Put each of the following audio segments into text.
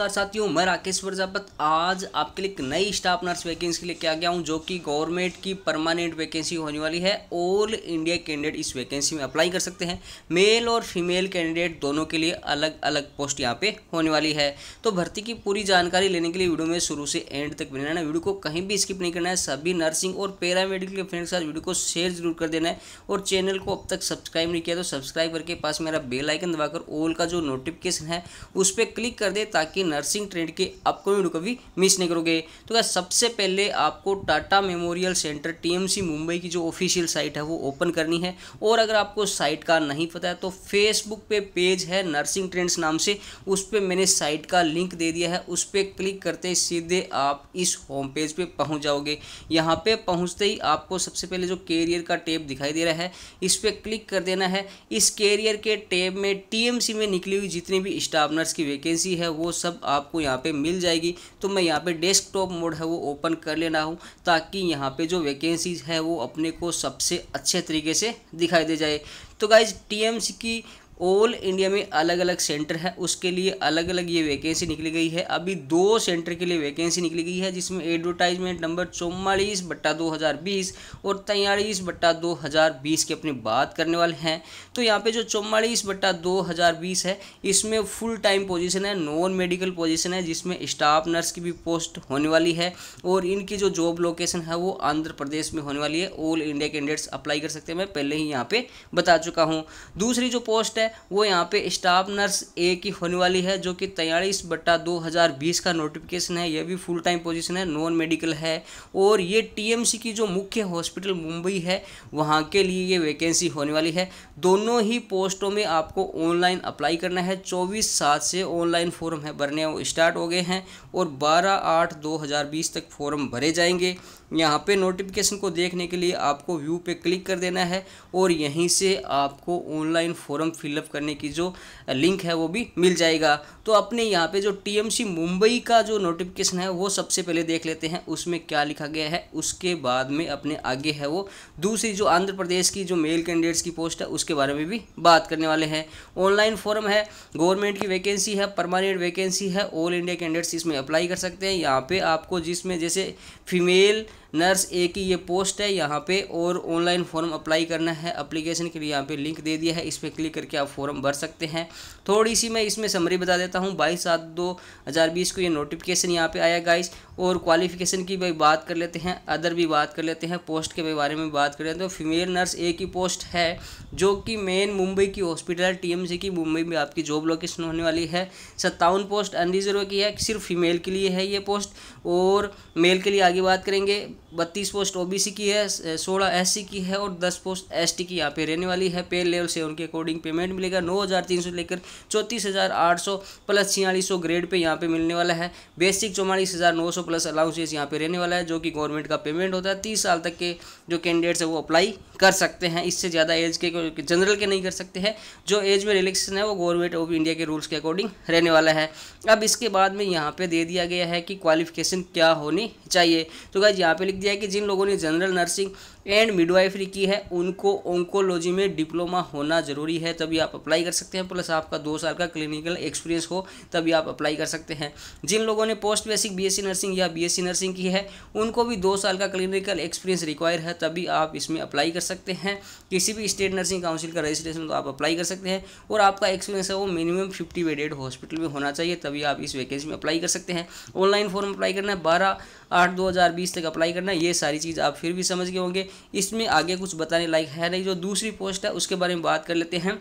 साथियों मैं राकेश प्रजापत आज आपके लिए एक नई स्टाफ नर्स वैकेंसी के लिए क्या गया हूं जो कि गवर्नमेंट की परमानेंट वैकेंसी होने वाली है ऑल इंडिया कैंडिडेट इस वैकेंसी में अप्लाई कर सकते हैं मेल और फीमेल कैंडिडेट दोनों के लिए अलग अलग पोस्ट यहाँ पे होने वाली है तो भर्ती की पूरी जानकारी लेने के लिए वीडियो में शुरू से एंड तक बने रहना वीडियो को कहीं भी स्किप नहीं करना है सभी नर्सिंग और पैरामेडिकल के फ्रेंड के साथ वीडियो को शेयर जरूर कर देना है और चैनल को अब तक सब्सक्राइब नहीं किया तो सब्सक्राइब करके पास मेरा बेलाइकन दबाकर ऑल का जो नोटिफिकेशन है उस पर क्लिक कर दे ताकि की नर्सिंग ट्रेंड के अपकमिंग वीडियो को भी मिस नहीं करोगे तो क्या सबसे पहले आपको Tata Memorial Centre TMC Mumbai की जो ऑफिशियल साइट है वो ओपन करनी है और अगर आपको साइट का नहीं पता है तो फेसबुक पे पेज है नर्सिंग ट्रेंड्स नाम से उस पर मैंने साइट का लिंक दे दिया है उस पर क्लिक करते सीधे आप इस होम पेज पे पहुंच जाओगे यहाँ पे पहुंचते ही आपको सबसे पहले जो कैरियर का टेप दिखाई दे रहा है इस पर क्लिक कर देना है इस कैरियर के टेप में टीएमसी में निकली हुई जितनी भी स्टाफ नर्स की वैकेंसी है वो सब सब आपको यहाँ पे मिल जाएगी तो मैं यहाँ पे डेस्कटॉप मोड है वो ओपन कर लेना हूँ ताकि यहाँ पे जो वैकेंसीज है वो अपने को सबसे अच्छे तरीके से दिखाई दे जाए तो गाइज टी की ऑल इंडिया में अलग अलग सेंटर है उसके लिए अलग अलग ये वैकेंसी निकली गई है अभी दो सेंटर के लिए वैकेंसी निकली गई है जिसमें एडवर्टाइजमेंट नंबर चौवालीस बट्टा दो हज़ार बीस और तैयारीस बट्टा दो हज़ार बीस की अपनी बात करने वाले हैं तो यहाँ पे जो चौवालीस बट्टा दो हज़ार बीस है इसमें फुल टाइम पोजिशन है नॉन मेडिकल पोजिशन है जिसमें स्टाफ नर्स की भी पोस्ट होने वाली है और इनकी जो जॉब लोकेशन है वो आंध्र प्रदेश में होने वाली है ऑल इंडिया कैंडिडेट्स अप्लाई कर सकते हैं मैं पहले ही यहाँ पर बता चुका हूँ दूसरी जो पोस्ट है है वो यहाँ पे स्टाफ नर्स ए की होने वाली है जो कि तैयारी बट्टा दो हज़ार बीस का नोटिफिकेशन है यह भी फुल टाइम पोजीशन है नॉन मेडिकल है और ये टीएमसी की जो मुख्य हॉस्पिटल मुंबई है वहाँ के लिए ये वैकेंसी होने वाली है दोनों ही पोस्टों में आपको ऑनलाइन अप्लाई करना है चौबीस सात से ऑनलाइन फॉर्म है भरने वो स्टार्ट हो गए हैं और बारह आठ दो हज़ार बीस तक फॉर्म भरे जाएंगे यहाँ पे नोटिफिकेशन को देखने के लिए आपको व्यू पे क्लिक कर देना है और यहीं से आपको ऑनलाइन फॉर्म फिल फिलअप करने की जो लिंक है वो भी मिल जाएगा तो अपने यहाँ पे जो टीएमसी मुंबई का जो नोटिफिकेशन है वो सबसे पहले देख लेते हैं उसमें क्या लिखा गया है उसके बाद में अपने आगे है वो दूसरी जो आंध्र प्रदेश की जो मेल कैंडिडेट्स की पोस्ट है उसके बारे में भी बात करने वाले हैं ऑनलाइन फॉर्म है गवर्नमेंट की वैकेंसी है परमानेंट वैकेंसी है ऑल इंडिया कैंडिडेट्स इसमें अप्लाई कर सकते हैं यहाँ पर आपको जिसमें जैसे फीमेल नर्स ए की ये पोस्ट है यहाँ पे और ऑनलाइन फॉर्म अप्लाई करना है अप्लीकेशन के लिए यहाँ पे लिंक दे दिया है इस पर क्लिक करके आप फॉर्म भर सकते हैं थोड़ी सी मैं इसमें समरी बता देता हूँ बाईस सात दो हज़ार बीस को ये नोटिफिकेशन यहाँ पे आया गाइस और क्वालिफिकेशन की भी बात कर लेते हैं अदर भी बात कर लेते हैं पोस्ट के बारे में बात करें तो फीमेल नर्स ए की पोस्ट है जो कि मेन मुंबई की हॉस्पिटल टी की मुंबई में आपकी जॉब लोकेशन होने वाली है सत्तावन पोस्ट अनरिजर्व की है सिर्फ फीमेल के लिए है ये पोस्ट और मेल के लिए आगे बात करेंगे बत्तीस पोस्ट ओबीसी की है सोलह एससी की है और दस पोस्ट एसटी की यहाँ पे रहने वाली है पे लेवल से उनके अकॉर्डिंग पेमेंट मिलेगा नौ हज़ार तीन सौ लेकर चौंतीस हज़ार आठ सौ प्लस छियालीस सौ ग्रेड पे यहाँ पे मिलने वाला है बेसिक चौवालीस हज़ार नौ सौ प्लस अलाउंसेस यहाँ पे रहने वाला है जो कि गवर्नमेंट का पेमेंट होता है तीस साल तक के जो कैंडिडेट्स हैं वो अप्लाई कर सकते हैं इससे ज़्यादा एज के जनरल के नहीं कर सकते हैं जो एज में रिलेक्शन है वो गवर्नमेंट ऑफ इंडिया के रूल्स के अकॉर्डिंग रहने वाला है अब इसके बाद में यहाँ पर दे दिया गया है कि क्वालिफिकेशन क्या होनी चाहिए तो गाइज यहाँ पर लिख दिया है कि जिन लोगों ने जनरल नर्सिंग एंड मिडवाइफरी की है उनको ओंकोलॉजी में डिप्लोमा होना ज़रूरी है तभी आप अप्लाई कर सकते हैं प्लस आपका दो साल का क्लिनिकल एक्सपीरियंस हो तभी आप अप्लाई कर सकते हैं जिन लोगों ने पोस्ट बेसिक बीएससी नर्सिंग या बीएससी नर्सिंग की है उनको भी दो साल का क्लिनिकल एक्सपीरियंस रिक्वायर है तभी आप इसमें अप्लाई कर सकते हैं किसी भी स्टेट नर्सिंग काउंसिल का रजिस्ट्रेशन तो आप अप्लाई कर सकते हैं और आपका एक्सपीरियंस है वो मिनिमम फिफ्टी बेडेड हॉस्पिटल में होना चाहिए तभी आप इस वैकेंसी में अप्लाई कर सकते हैं ऑनलाइन फॉर्म अप्लाई करना है बारह आठ दो हज़ार बीस तक अप्लाई करना ये सारी चीज़ आप फिर भी समझ गए होंगे इसमें आगे कुछ बताने लायक है नहीं जो दूसरी पोस्ट है उसके बारे में बात कर लेते हैं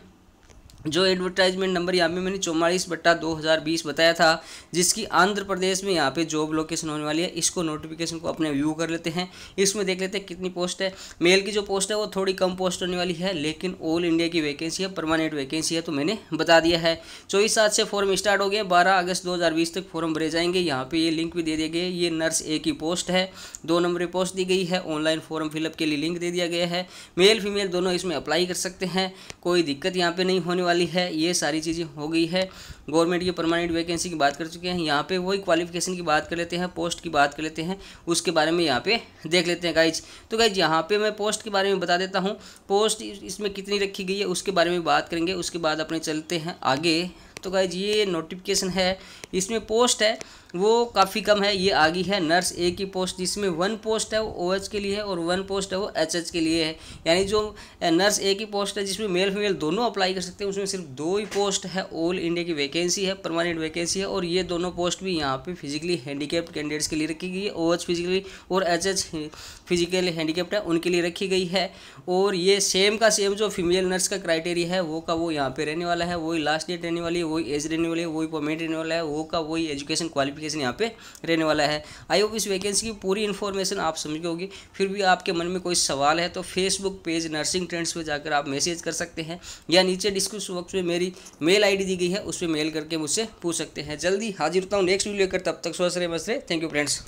जो एडवर्टाइजमेंट नंबर यहाँ पे मैंने चौवालीस बट्टा दो हज़ार बीस बताया था जिसकी आंध्र प्रदेश में यहाँ पे जॉब लोकेशन होने वाली है इसको नोटिफिकेशन को अपने व्यू कर लेते हैं इसमें देख लेते हैं कितनी पोस्ट है मेल की जो पोस्ट है वो थोड़ी कम पोस्ट होने वाली है लेकिन ऑल इंडिया की वैकेंसी है परमानेंट वैकेंसी है तो मैंने बता दिया है चौबीस सात से फॉर्म स्टार्ट हो गए बारह अगस्त दो तक फॉर्म भरे जाएंगे यहाँ पर ये लिंक भी दे दिए गए ये नर्स ए की पोस्ट है दो नंबर पोस्ट दी गई है ऑनलाइन फॉर्म फिलअप के लिए लिंक दे दिया गया है मेल फीमेल दोनों इसमें अप्लाई कर सकते हैं कोई दिक्कत यहाँ पर नहीं होने वाली वाली है ये सारी चीज़ें हो गई है गवर्नमेंट की परमानेंट वैकेंसी की बात कर चुके हैं यहाँ पे वही क्वालिफिकेशन की बात कर लेते हैं पोस्ट की बात कर लेते हैं उसके बारे में यहाँ पे देख लेते हैं गाइज तो गाइज यहाँ पे मैं पोस्ट के बारे में बता देता हूँ पोस्ट इसमें कितनी रखी गई है उसके बारे में बात करेंगे उसके बाद अपने चलते हैं आगे तो गाइज ये नोटिफिकेशन है इसमें पोस्ट है वो काफ़ी कम है ये आ गई है नर्स ए की पोस्ट जिसमें वन पोस्ट है वो ओ OH के लिए है और वन पोस्ट है वो एच के लिए है यानी जो नर्स ए की पोस्ट है जिसमें मेल फीमेल दोनों अप्लाई कर सकते हैं उसमें सिर्फ दो ही पोस्ट है ऑल इंडिया की वैकेंसी है परमानेंट वैकेंसी है और ये दोनों पोस्ट भी यहाँ पे फिजिकली हैंडीकेप्ड कैंडिडेट्स के लिए रखी गई है ओ OH फिजिकली और एच एच फिजिकली हैंडीकेप्ट है उनके लिए रखी गई है और ये सेम का सेम जो फीमेल नर्स का क्राइटेरिया है वो का वो यहाँ पर रहने वाला है वही लास्ट डेट रहने वाली है वही एज रहने वाली है वही पेमेंट रहने वाला है वो का वही एजुकेशन क्वालिफिकेशन यहाँ पे रहने वाला है आई होप इस वैकेंसी की पूरी इन्फॉर्मेशन आप समझ गए होगी फिर भी आपके मन में कोई सवाल है तो फेसबुक पेज नर्सिंग ट्रेंड्स पर जाकर आप मैसेज कर सकते हैं या नीचे डिस्क्रिप्स बॉक्स में मेरी मेल आई दी गई है उस पर मेल करके मुझसे पूछ सकते हैं जल्दी हाजिर होता हूँ नेक्स्ट वीडियो लेकर तब तक स्वस्थ रहे मस्त रहे थैंक यू फ्रेंड्स